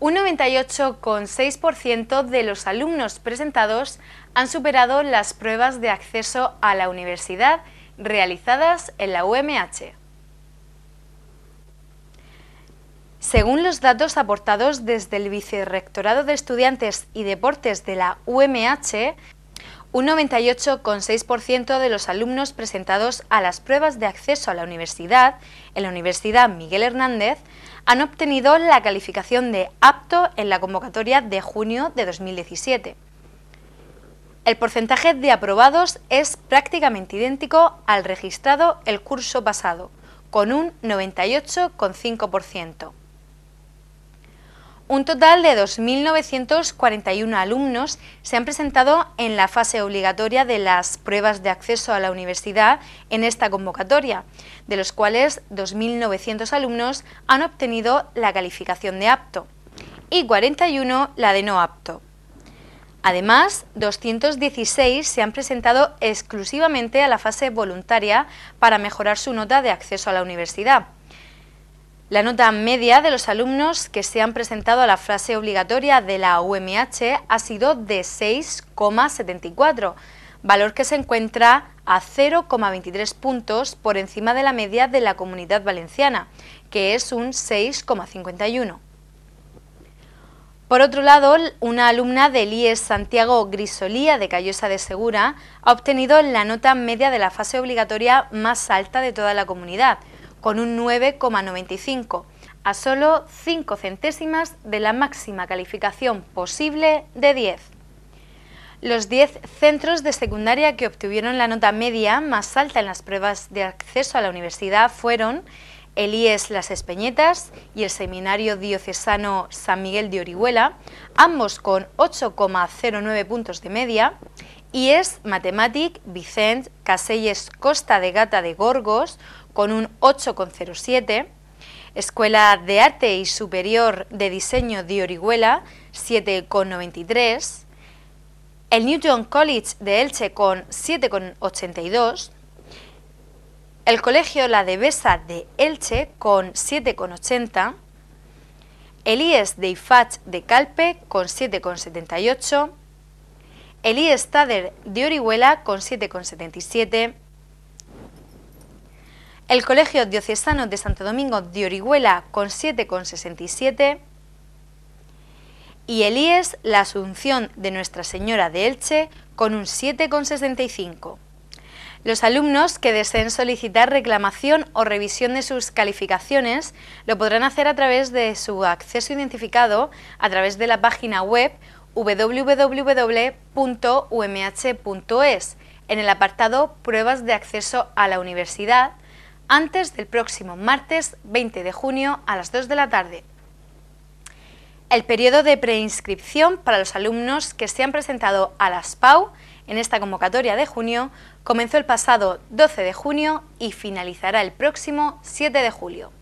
Un 98,6% de los alumnos presentados han superado las pruebas de acceso a la universidad realizadas en la UMH. Según los datos aportados desde el Vicerrectorado de Estudiantes y Deportes de la UMH, un 98,6% de los alumnos presentados a las pruebas de acceso a la universidad en la Universidad Miguel Hernández han obtenido la calificación de apto en la convocatoria de junio de 2017. El porcentaje de aprobados es prácticamente idéntico al registrado el curso pasado, con un 98,5%. Un total de 2.941 alumnos se han presentado en la fase obligatoria de las pruebas de acceso a la universidad en esta convocatoria, de los cuales 2.900 alumnos han obtenido la calificación de apto y 41 la de no apto. Además, 216 se han presentado exclusivamente a la fase voluntaria para mejorar su nota de acceso a la universidad la nota media de los alumnos que se han presentado a la fase obligatoria de la UMH ha sido de 6,74, valor que se encuentra a 0,23 puntos por encima de la media de la comunidad valenciana, que es un 6,51. Por otro lado, una alumna del IES Santiago Grisolía de Callosa de Segura ha obtenido la nota media de la fase obligatoria más alta de toda la comunidad, con un 9,95, a solo 5 centésimas de la máxima calificación posible de 10. Los 10 centros de secundaria que obtuvieron la nota media más alta en las pruebas de acceso a la universidad fueron el IES Las Espeñetas y el Seminario Diocesano San Miguel de Orihuela, ambos con 8,09 puntos de media, IES Matematic Vicent Caselles Costa de Gata de Gorgos con un 8,07, Escuela de Arte y Superior de Diseño de Orihuela 7,93, el Newton College de Elche con 7,82, el Colegio La Devesa de Elche con 7,80, el IES de IFACH de Calpe con 7,78, el IES Tader de Orihuela con 7,77, el Colegio Diocesano de Santo Domingo de Orihuela con 7,67 y el IES La Asunción de Nuestra Señora de Elche con un 7,65. Los alumnos que deseen solicitar reclamación o revisión de sus calificaciones lo podrán hacer a través de su acceso identificado a través de la página web www.umh.es e en el apartado Pruebas de acceso a la universidad antes del próximo martes 20 de junio a las 2 de la tarde. El periodo de preinscripción para los alumnos que se han presentado a las PAU en esta convocatoria de junio comenzó el pasado 12 de junio y finalizará el próximo 7 de julio.